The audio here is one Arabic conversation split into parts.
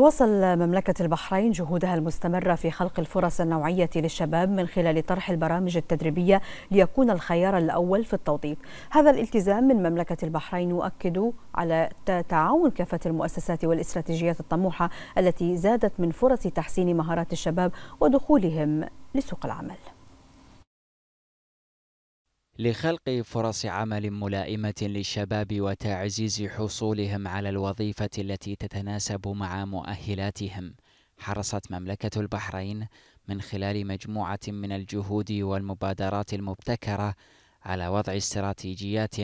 تواصل مملكة البحرين جهودها المستمرة في خلق الفرص النوعية للشباب من خلال طرح البرامج التدريبية ليكون الخيار الأول في التوظيف هذا الالتزام من مملكة البحرين يؤكد على تعاون كافة المؤسسات والاستراتيجيات الطموحة التي زادت من فرص تحسين مهارات الشباب ودخولهم لسوق العمل لخلق فرص عمل ملائمة للشباب وتعزيز حصولهم على الوظيفة التي تتناسب مع مؤهلاتهم حرصت مملكة البحرين من خلال مجموعة من الجهود والمبادرات المبتكرة على وضع استراتيجيات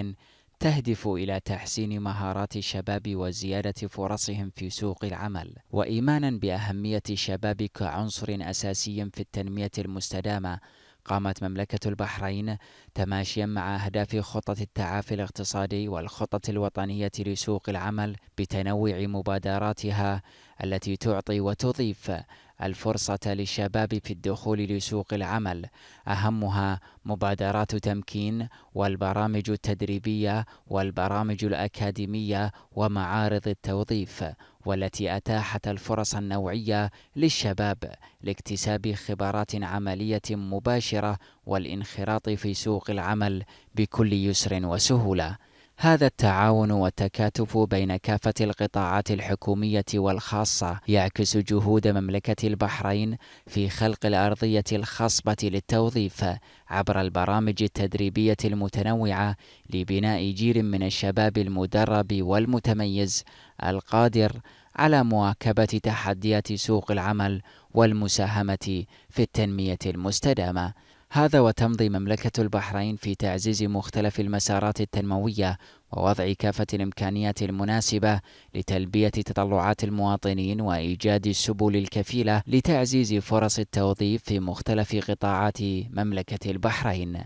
تهدف إلى تحسين مهارات الشباب وزيادة فرصهم في سوق العمل، وإيمانًا بأهمية الشباب كعنصر أساسي في التنمية المستدامة، قامت مملكة البحرين تماشيا مع أهداف خطة التعافي الاقتصادي والخطة الوطنية لسوق العمل بتنوع مبادراتها التي تعطي وتضيف الفرصة للشباب في الدخول لسوق العمل أهمها مبادرات تمكين والبرامج التدريبية والبرامج الأكاديمية ومعارض التوظيف والتي أتاحت الفرص النوعية للشباب لاكتساب خبرات عملية مباشرة والانخراط في سوق العمل بكل يسر وسهولة هذا التعاون والتكاتف بين كافة القطاعات الحكومية والخاصة يعكس جهود مملكة البحرين في خلق الأرضية الخصبة للتوظيف عبر البرامج التدريبية المتنوعة لبناء جيل من الشباب المدرب والمتميز القادر على مواكبة تحديات سوق العمل والمساهمة في التنمية المستدامة هذا وتمضي مملكة البحرين في تعزيز مختلف المسارات التنموية ووضع كافة الإمكانيات المناسبة لتلبية تطلعات المواطنين وإيجاد السبل الكفيلة لتعزيز فرص التوظيف في مختلف قطاعات مملكة البحرين